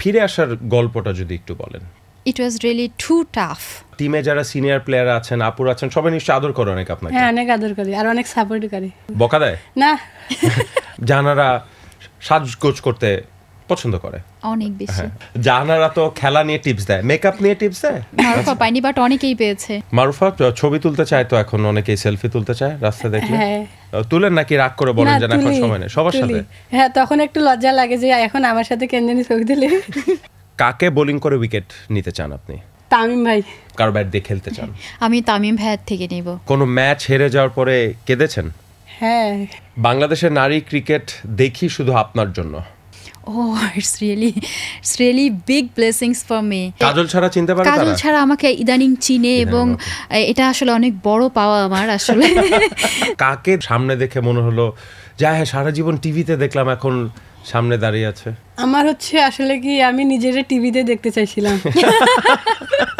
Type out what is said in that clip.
ফিরে আসার গল্পটা যদি একটু বলেন it was really too tough টিমে যারা সিনিয়র প্লেয়ার আছেন আপুর আছেন সবাই নিশ্চয়ই আদর করে অনেক আপনাকে হ্যাঁ অনেক আদর করে আর অনেক সাপোর্ট করে বকা দেয় না জানারা সাজগোজ করতে পছন্দ করে অনেক বেশি হ্যাঁ। জাহানারা তো খেলা নিয়ে টিপস দেয় মেকআপ নিয়ে টিপস দেয় মারুফা পাইনি বাট অনেকেই পেয়েছে মারুফা ছবি তুলতে চায় তো এখন অনেকেই সেলফি তুলতে চায় রাস্তা দেখলে হ্যাঁ। তুলেন নাকি রাগ করে বলেন যে এখন সময় নেই সবার সাথে হ্যাঁ তখন একটু লজ্জা লাগে যে এখন আমার সাথে কেন জানি ছবি দিলে কাকে বোলিং করে উইকেট নিতে চান আপনি তামিম ভাই কার ব্যাট দিয়ে খেলতে চান আমি তামিম ভাইয়ের থেকে নিব কোনো ম্যাচ হেরে যাওয়ার পরে কেঁদেছেন হ্যাঁ বাংলাদেশের নারী ক্রিকেট দেখি শুধু আপনার জন্য oh it's really it's big big for for me Kajal ছাড়া চিনতে পারে কাজল ছাড়া আমাকে ইদানিং চিনে এবং এটা আসলে অনেক বড় পাওয়া আমার আসলে কাকে সামনে দেখে মনে হলো যা হ্যাঁ সারা জীবন টিভিতে দেখলাম এখন সামনে দাঁড়িয়ে আছে আমার হচ্ছে আসলে কি আমি নিজেরে টিভিতে দেখতে চাইছিলাম